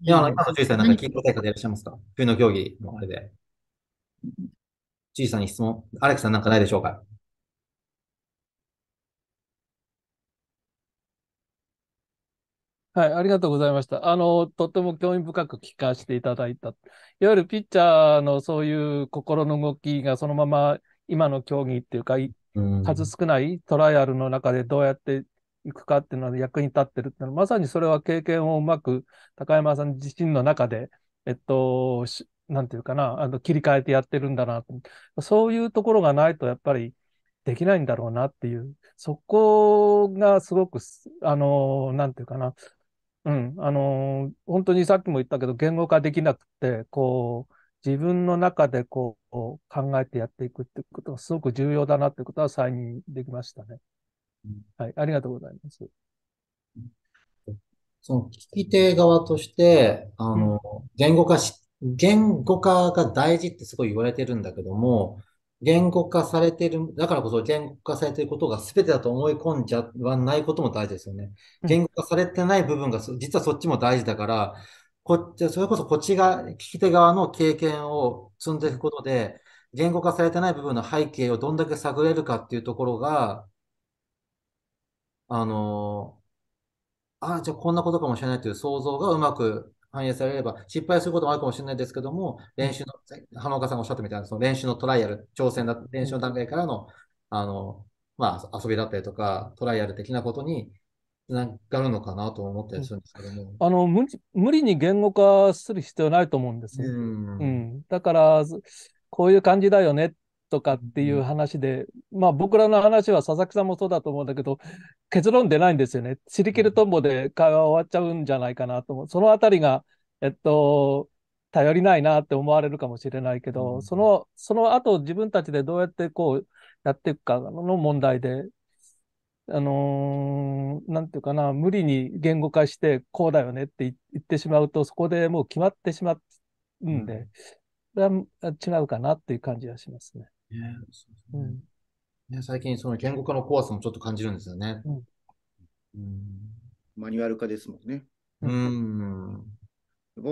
今の、今の獣医さん、なんか健康大会でいらっしゃいますか冬の競技のあれで。獣医さんに質問、アレクさんなんかないでしょうかはい、ありがとうございました。あの、とても興味深く聞かせていただいた。いわゆるピッチャーのそういう心の動きがそのまま今の競技っていうか、数少ないトライアルの中でどうやって行くかっていうのは役に立ってるってのは、まさにそれは経験をうまく高山さん自身の中で、えっと、なんていうかな、あの切り替えてやってるんだなそういうところがないとやっぱりできないんだろうなっていう、そこがすごく、あの、なんていうかな、うん、あの、本当にさっきも言ったけど、言語化できなくて、こう、自分の中でこう考えてやっていくっていうことがすごく重要だなってことは再認できましたね。はい、ありがとうございます。その聞き手側として、あの、言語化し、言語化が大事ってすごい言われてるんだけども、言語化されてる、だからこそ言語化されてることが全てだと思い込んじゃわないことも大事ですよね。言語化されてない部分が、実はそっちも大事だから、こっち、それこそこっちが、聞き手側の経験を積んでいくことで、言語化されてない部分の背景をどんだけ探れるかっていうところが、あの、ああ、じゃあこんなことかもしれないという想像がうまく反映されれば、失敗することもあるかもしれないですけども、練習の、浜岡さんがおっしゃったみたいな、その練習のトライアル、挑戦だ、練習の段階からの、あの、まあ、遊びだったりとか、トライアル的なことにつながるのかなと思ったりするんですけども。あの無無理に言語化する必要ないと思うんですよ。うん、うん、だから、こういう感じだよねっとかっていう話で、うん、まあ僕らの話は佐々木さんもそうだと思うんだけど、結論出ないんですよね。シりきるとんぼで会話終わっちゃうんじゃないかなと思う。そのあたりが、えっと、頼りないなって思われるかもしれないけど、うん、その、その後自分たちでどうやってこうやっていくかの問題で、あのー、なんていうかな、無理に言語化してこうだよねって言ってしまうと、そこでもう決まってしまうんで、うんそれは違うかなっていう感じがしますね。ねねうんね、最近、その言語化の怖さもちょっと感じるんですよね。うんうん、マニュアル化ですもんね。うん。うん